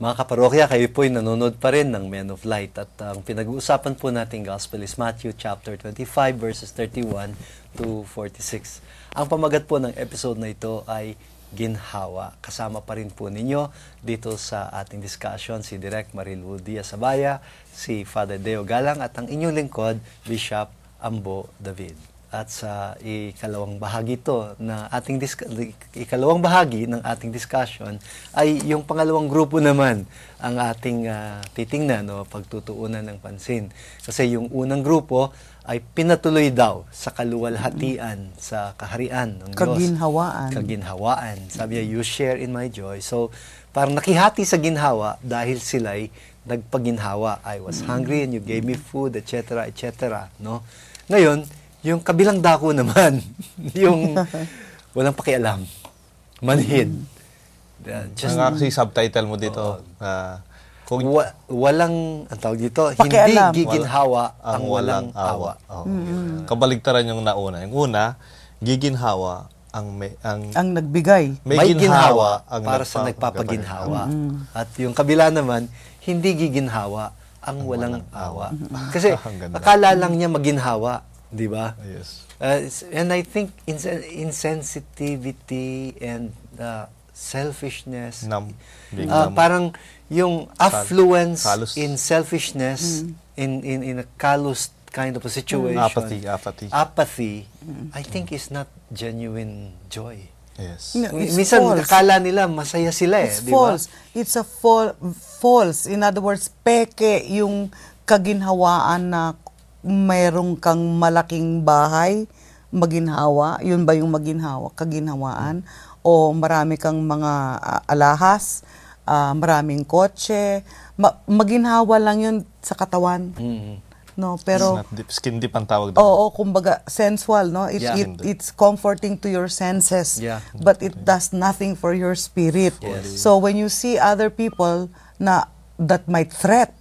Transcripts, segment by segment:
Mga kaparokya, kayo po ay nanonood pa rin ng Men of Light at uh, ang pinag-uusapan po nating gospel is Matthew chapter 25 verses 31 to 46. Ang pamagat po ng episode na ito ay Ginhawa. Kasama pa rin po ninyo dito sa ating discussion si Direk Maril Diaz Sabaya, si Father Deo Galang at ang inyong lingkod, Bishop Ambo David at sa ikalawang bahagi to na ating ikalawang bahagi ng ating discussion ay yung pangalawang grupo naman ang ating uh, titingnan no, pagtutuunan ng pansin kasi yung unang grupo ay pinatuloy daw sa kaluwalhatian sa kaharian ng kaginhawaan Diyos. kaginhawaan sabi niya you share in my joy so parang nakihati sa ginhawa dahil sila'y nagpaginhawa I was hungry and you gave me food etc etc no ngayon yung kabilang dako naman, yung walang pakialam, manhid. just, Ang actually subtitle mo dito, uh, kung, Wa- walang, ang tawag dito, hindi giginhawa Wala, ang walang awa. Oh. Mm-hmm. Kabaligtaran yung nauna. Yung una, giginhawa ang may, ang ang nagbigay. May, may ginhawa, ginhawa ang para nagpa- sa nagpapaginhawa. Mm-hmm. At yung kabila naman, hindi giginhawa ang, ang walang, walang awa. awa. Kasi akala lang niya maginhawa. Di ba? Yes. Uh, and I think ins insensitivity and uh, selfishness. Numb. uh, numb. Parang yung affluence callous. in selfishness, mm. in, in, in a callous kind of a situation. Mm. Apathy, apathy. Apathy, mm. I think is not genuine joy. Yes. No, Minsan false. akala nila masaya sila eh, It's diba? false. It's a fal false. In other words, peke yung kaginhawaan na merong kang malaking bahay, maginhawa, yun ba yung maginhawa, kaginhawaan, o marami kang mga uh, alahas, uh, maraming kotse, ma- maginhawa lang yun sa katawan. Mm-hmm. No, pero deep. skin deep ang tawag doon. Oo, kumbaga sensual, no? It, yeah. it it's comforting to your senses, yeah. but it does nothing for your spirit. Yes. So when you see other people na that might threat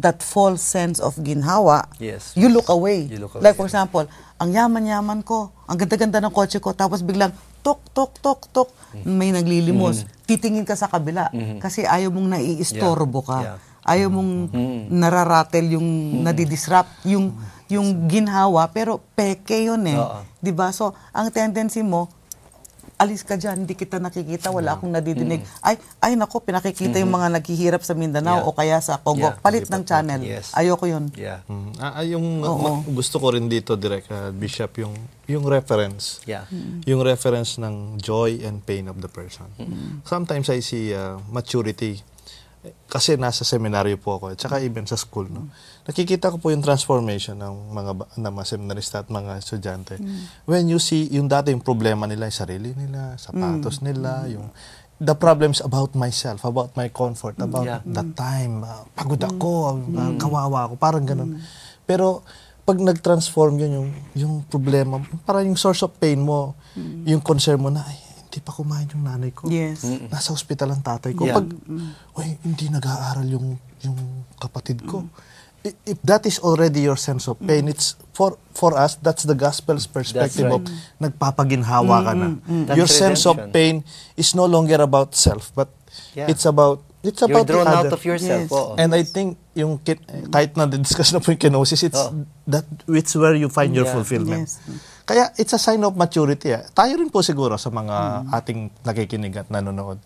that false sense of ginhawa, yes, you, look away. you look away. Like for example, ang yaman-yaman ko, ang ganda-ganda ng kotse ko, tapos biglang tok, tok, tok, tok, mm. may naglilimos. mm Titingin ka sa kabila mm-hmm. kasi ayaw mong naiistorbo ka. Yeah. Ayaw mong mm-hmm. nararatel yung mm-hmm. nadidisrupt, yung, yung ginhawa, pero peke yun eh. Uh-huh. ba diba? So, ang tendency mo, alis ka dyan, hindi kita nakikita, wala hmm. akong nadidinig. Mm. Ay, ay nako, pinakikita mm-hmm. yung hmm. mga naghihirap sa Mindanao yeah. o kaya sa Congo. Yeah. Palit ng channel. Yes. Ayoko yun. Yeah. Mm. Ah, yung Oo. gusto ko rin dito, direct, uh, ah, Bishop, yung yung reference. Yeah. Mm-hmm. Yung reference ng joy and pain of the person. Mm-hmm. Sometimes I see uh, maturity kasi nasa seminaryo po ako at eh, saka even sa school no. Nakikita ko po yung transformation ng mga ng mga seminarista at mga estudyante. Mm. When you see yung dating problema nila, yung sarili nila, sapatos mm. nila, yung the problems about myself, about my comfort, mm. about yeah. the mm. time, uh, pagod mm. ako, mm. uh, kawawa ako, parang ganun. Mm. Pero pag nag-transform yun yung yung problema, parang yung source of pain mo, mm. yung concern mo na ay, hindi pa kumain yung nanay ko. Yes. Mm-mm. Nasa hospital ang tatay ko. Yeah. Pag, uy, hindi nag-aaral yung, yung kapatid ko. Mm-hmm if that is already your sense of pain, mm. it's for for us that's the gospel's perspective right. of nagpapaginhawa mm, ka na. Mm, mm, mm. Your sense of pain is no longer about self, but yeah. it's about it's about You're drawn the other. out of yourself. Yes. And I think yung kahit na discuss na po yung kenosis, it's oh. that it's where you find yeah. your fulfillment. Yes. Kaya it's a sign of maturity. Eh. Tayo rin po siguro sa mga mm. ating nakikinig at nanonood.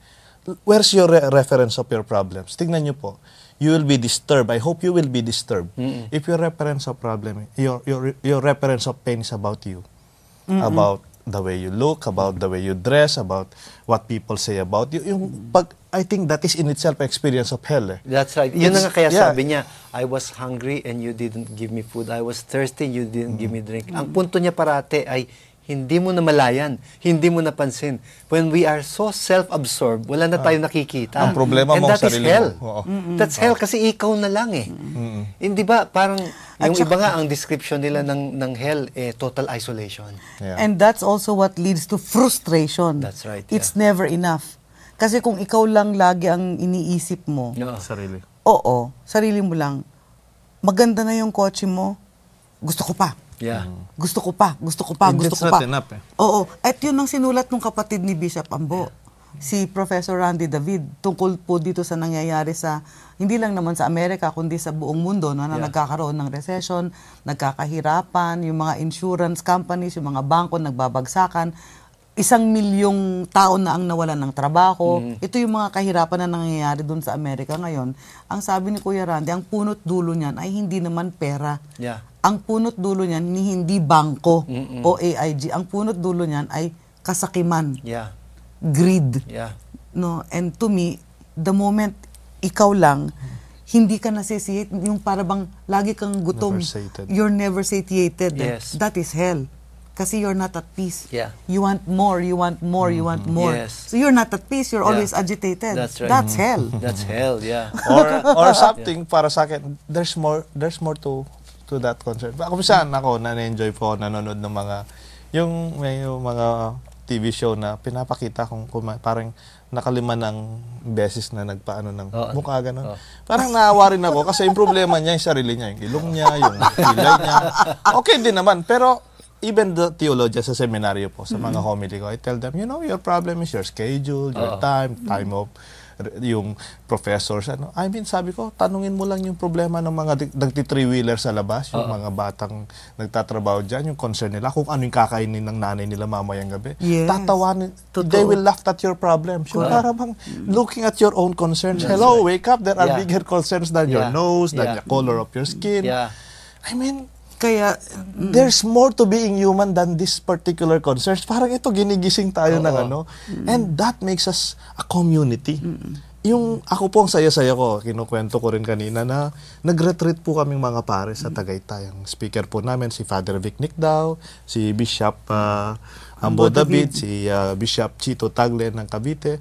Where's your re- reference of your problems? Tingnan niyo po. You will be disturbed. I hope you will be disturbed. Mm-mm. If your reference of problem, your, your, your reference of pain is about you. Mm-mm. About the way you look, about the way you dress, about what people say about you. Yung pag I think that is in itself an experience of hell. Eh. That's right. Yun nga kaya yeah. sabi niya, I was hungry and you didn't give me food. I was thirsty, you didn't mm. give me mm. drink. Mm. Ang punto niya parate ay hindi mo namalayan, hindi mo napansin. When we are so self-absorbed, wala na ah. tayo nakikita. Ang problema and mo that is sarili hell. mo. Oo. mm That's hell kasi ikaw na lang eh. Hindi ba parang yung iba nga ang description nila ng ng hell eh total isolation. Yeah. And that's also what leads to frustration. That's right. Yeah. It's never enough. Kasi kung ikaw lang lagi ang iniisip mo, yeah. sarili. Oo, sarili mo lang. Maganda na yung kotse mo. Gusto ko pa. Yeah. Mm. Gusto ko pa, gusto ko pa, And gusto ko pa. Enough, eh. Oo, at yun ang sinulat ng kapatid ni Bishop Ambo. Yeah si Professor Randy David tungkol po dito sa nangyayari sa hindi lang naman sa Amerika kundi sa buong mundo no, na yeah. nagkakaroon ng recession, nagkakahirapan, yung mga insurance companies, yung mga bangko nagbabagsakan isang milyong tao na ang nawalan ng trabaho. Mm. Ito yung mga kahirapan na nangyayari doon sa Amerika ngayon. Ang sabi ni Kuya Randy, ang punot dulo niyan ay hindi naman pera. Yeah. Ang punot dulo niyan ni hindi bangko Mm-mm. o AIG. Ang punot dulo niyan ay kasakiman. Yeah. Greed. Yeah. No, and to me, the moment ikaw lang hindi ka nasisiate, yung parabang lagi kang gutom. Never You're never satiated. Yes. That is hell kasi you're not at peace. Yeah. You want more, you want more, mm-hmm. you want mm-hmm. more. Yes. So you're not at peace, you're yeah. always agitated. That's right. That's mm-hmm. hell. That's hell, yeah. or or something yeah. para sa akin, there's more there's more to to that concert. Ako saan ako na-enjoy po nanonood ng mga yung may yung mga TV show na pinapakita kung kuma- parang nakalima ng beses na nagpaano ng oh, mukha ganun. Oh. Parang naawa rin ako kasi yung problema niya yung sarili niya, yung ilong niya, yung kilay niya. Okay din naman, pero even the theologians sa seminaryo po, sa mga mm-hmm. homily ko, I tell them, you know, your problem is your schedule, your Uh-oh. time, time of yung professors ano I mean sabi ko tanungin mo lang yung problema ng mga nagti three wheeler sa labas yung Uh-oh. mga batang nagtatrabaho diyan yung concern nila kung ano yung kakainin ng nanay nila mamayang gabi yes. tatawanin Totoo. they will laugh at your problems yung para looking at your own concerns That's hello wake up there are yeah. bigger concerns than yeah. your nose than yeah. the color of your skin yeah. I mean kaya mm there's more to being human than this particular concern. Parang ito ginigising tayo Oo. ng ano. mm And that makes us a community. mm Yung ako po ang saya-saya ko, kinukwento ko rin kanina na nag-retreat po kaming mga pare sa Tagaytay. Ang speaker po namin si Father Vic Nicdao, si Bishop uh, Ambo David, si uh, Bishop Chito Tagle ng Cavite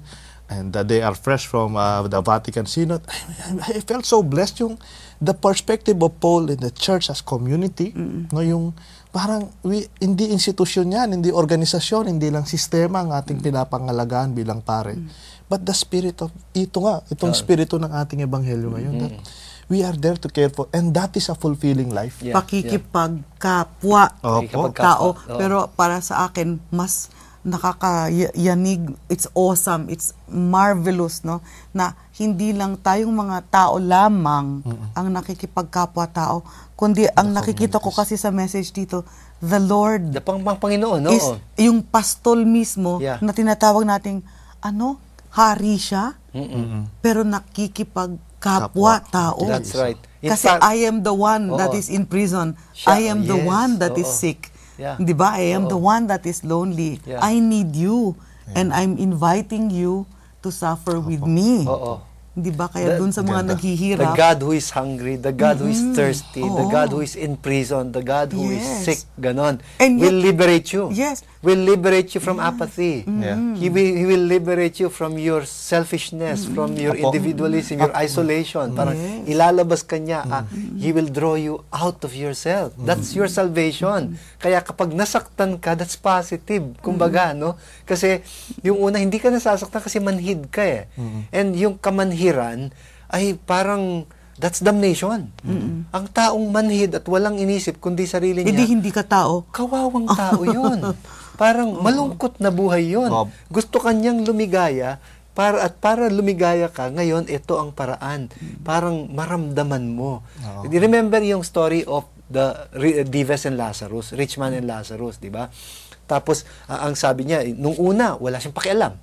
and that they are fresh from uh, the Vatican Synod. I, I felt so blessed yung the perspective of Paul in the church as community, mm no yung parang we, hindi institusyon yan, hindi organisasyon, hindi lang sistema ang ating mm pinapangalagaan bilang pare. mm But the spirit of ito nga, itong yeah. spirito ng ating ebanghelyo ngayon. Mm-hmm. That, we are there to care for and that is a fulfilling life. Yeah, Pakikipagkapwa. Opo. Tao. Pero para sa akin, mas nakakayanig, it's awesome, it's marvelous, no? Na hindi lang tayong mga tao lamang Mm-mm. ang nakikipagkapwa-tao, kundi the ang nakikita ko kasi sa message dito, the Lord, the pang, pang Panginoon, no? Is yung pastol mismo yeah. na tinatawag nating ano, hari siya, Mm-mm. pero nakikipagkapwa-tao. That's right. Kasi fact, I am the one oo. that is in prison. Siya, I am yes, the one that oo. is sick. Yeah. 'Di ba? I am Oo. the one that is lonely. Yeah. I need you and I'm inviting you to suffer with me. Oo. Di ba? Kaya doon sa mga diba? naghihirap. The God who is hungry, the God mm-hmm. who is mm-hmm. thirsty, Oo. the God who is in prison, the God who yes. is sick, ganon. And will yet, liberate you. Yes. Will liberate you from yeah. apathy. Mm-hmm. Yeah. He, will, he will liberate you from your selfishness, mm-hmm. from your Apo. individualism, your isolation. Mm-hmm. Parang yes. ilalabas ka niya. Ah, mm-hmm. Ah, he will draw you out of yourself. Mm-hmm. That's your salvation. Mm-hmm. Kaya kapag nasaktan ka, that's positive. Kumbaga, mm-hmm. no? Kasi yung una, hindi ka nasasaktan kasi manhid ka eh. Mm-hmm. And yung kamanhid kahihiran ay parang that's damnation. Mm-hmm. Ang taong manhid at walang inisip kundi sarili niya. Hindi hindi ka tao. Kawawang tao yun. Parang malungkot na buhay yun. Gusto kanyang lumigaya para at para lumigaya ka ngayon ito ang paraan. Mm. Parang maramdaman mo. Oh. Remember yung story of the uh, and Lazarus, Rich Man and Lazarus, 'di ba? Tapos uh, ang sabi niya, nung una wala siyang pakialam.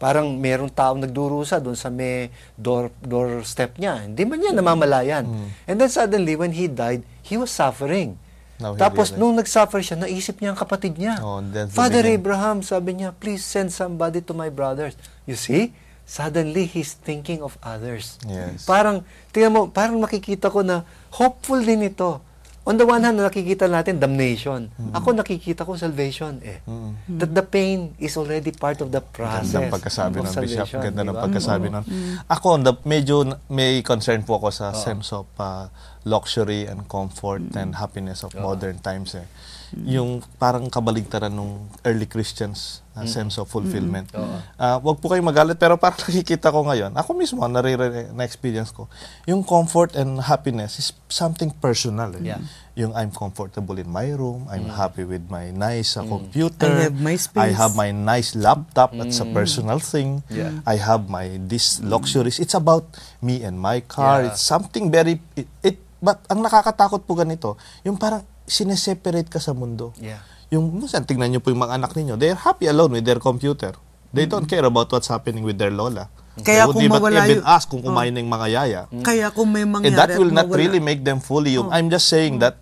Parang merong tao nagdurusa doon sa may door, doorstep niya. Hindi man niya namamalayan. Mm. And then suddenly, when he died, he was suffering. Now Tapos, nung nag-suffer siya, naisip niya ang kapatid niya. Oh, Father beginning. Abraham, sabi niya, please send somebody to my brothers. You see? Suddenly, he's thinking of others. Yes. Parang, tingnan mo, parang makikita ko na hopeful din ito On the one hand, nakikita natin damnation. Mm-hmm. Ako nakikita ko salvation eh. Mm-hmm. That the pain is already part of the process. Ganda ng pagkasabi ng Bishop. Ganda diba? ng pagkasabi mm-hmm. ng... Mm. Ako, the, medyo may concern po ako sa oh. sense of uh, luxury and comfort mm. and happiness of uh-huh. modern times eh. Mm. Yung parang kabaligtaran ng early Christians uh, mm. sense of fulfillment. Mm. Uh-huh. Uh, wag po kayong magalit pero parang nakikita ko ngayon, ako mismo na experience ko, yung comfort and happiness is something personal eh. Yeah. Yung I'm comfortable in my room, I'm mm. happy with my nice uh, computer, I have my space. I have my nice laptop, mm. that's a mm. personal thing. Yeah. I have my these luxuries. Mm. It's about me and my car. Yeah. It's something very it, it But ang nakakatakot po ganito, yung parang sineseparate ka sa mundo. Yeah. Yung, minsan, tingnan nyo po yung mga anak ninyo, they're happy alone with their computer. They mm-hmm. don't care about what's happening with their lola. Mm-hmm. Kaya they kung even, mawala even ask kung kumain oh. ng mga yaya. Kaya kung may mangyari And that will not mawala. really make them fully yung, oh. I'm just saying oh. that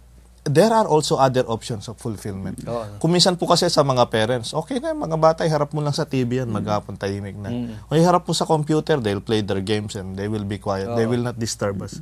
there are also other options of fulfillment. Mm. Oo. ano. Kuminsan po kasi sa mga parents, okay na mga bata, harap mo lang sa TV yan, mm. maghapon tahimik na. Mm. O harap mo sa computer, they'll play their games and they will be quiet. They will not disturb us.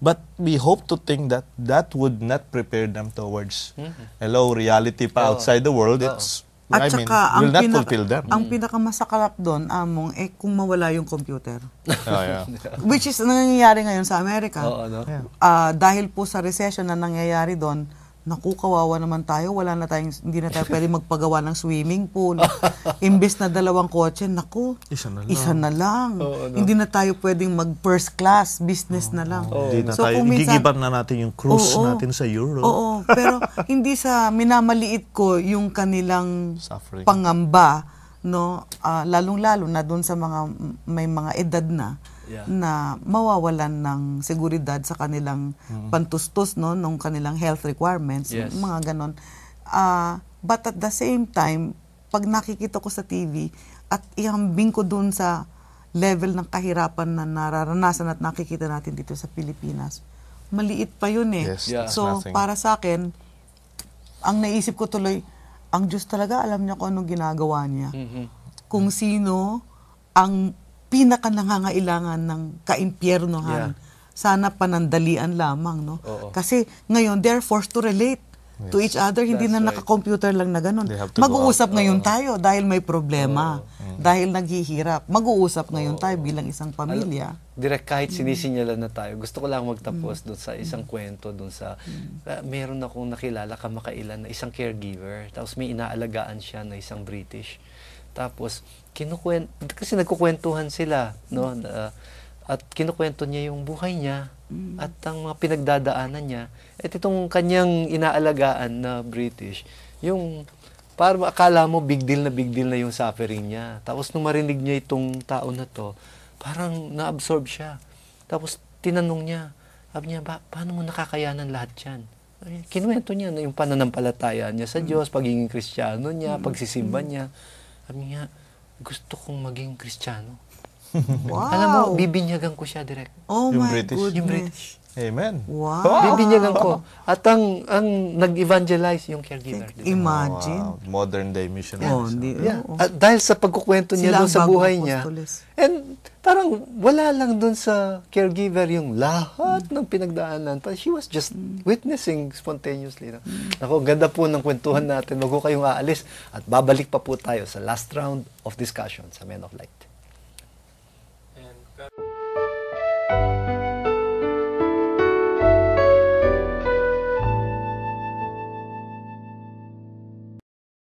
But we hope to think that that would not prepare them towards a mm-hmm. low reality pa outside the world. It's at I mean, saka, ang, not pinaka, them. ang pinakamasakalap doon, among, eh, kung mawala yung computer. Oh, yeah. Which is nangyayari ngayon sa Amerika. Oo, oh, ano? Yeah. Uh, dahil po sa recession na nangyayari doon, naku, kawawa naman tayo, wala na tayong, hindi na tayo pwede magpagawa ng swimming pool. Imbis na dalawang kotse, naku, isa na lang. Isa na lang. Oh, ano? Hindi na tayo pwedeng mag first class, business oh, na lang. Oh. Hindi ano? na so, tayo, minsan, na natin yung cruise oh, natin sa Europe. Oo, oh, oh, pero hindi sa minamaliit ko yung kanilang Suffering. pangamba, no, uh, lalong-lalo na doon sa mga may mga edad na yeah. na mawawalan ng seguridad sa kanilang mm-hmm. pantustos no nung kanilang health requirements yes. mga ganon uh, but at the same time pag nakikita ko sa TV at ihambing ko dun sa level ng kahirapan na nararanasan at nakikita natin dito sa Pilipinas maliit pa yun eh yes, yeah. so nothing. para sa akin ang naisip ko tuloy ang Diyos talaga alam niya kung anong ginagawa niya mm-hmm. kung sino ang pinaka nangangailangan ng kaimpyernohan. Yeah. Sana panandalian lamang, no? Oo. Kasi ngayon, they're forced to relate yes. to each other. Hindi That's na right. naka-computer lang na ganun. Mag-uusap ngayon tayo dahil may problema, Oo. Mm. dahil naghihirap. Mag-uusap ngayon Oo. tayo bilang isang pamilya. Direk, kahit mm. sinisinyalan na tayo, gusto ko lang magtapos mm. doon sa isang mm. kwento, doon sa, uh, meron akong nakilala kamakailan na isang caregiver, tapos may inaalagaan siya na isang British. Tapos, kinukwent kasi nagkukwentuhan sila, no? Uh, at kinukwento niya yung buhay niya mm. at ang mga pinagdadaanan niya. At itong kanyang inaalagaan na British, yung para akala mo big deal na big deal na yung suffering niya. Tapos nung marinig niya itong tao na to, parang na-absorb siya. Tapos tinanong niya, sabi niya, ba, paano mo nakakayanan lahat yan? Kinuwento niya na yung pananampalataya niya sa mm. Diyos, pagiging kristyano niya, pagsisimba niya. Sabi niya, gusto kong maging kristyano. wow. Alam mo, bibinyagan ko siya direct. Oh yung my British. goodness. Yung British. Amen. Wow. Oh. Bibinyagan ko. At ang, ang nag-evangelize yung caregiver. Diba? Imagine. Wow. Modern day missionary. Oh, di, yeah. oh, oh. At dahil sa pagkukwento niya doon sa buhay niya. Postulis. And parang wala lang doon sa caregiver yung lahat mm. ng pinagdaanan. But she was just witnessing spontaneously. No? Mm. Ako, ganda po ng kwentuhan natin. Huwag ko kayong aalis. At babalik pa po tayo sa last round of discussion sa Men of Light.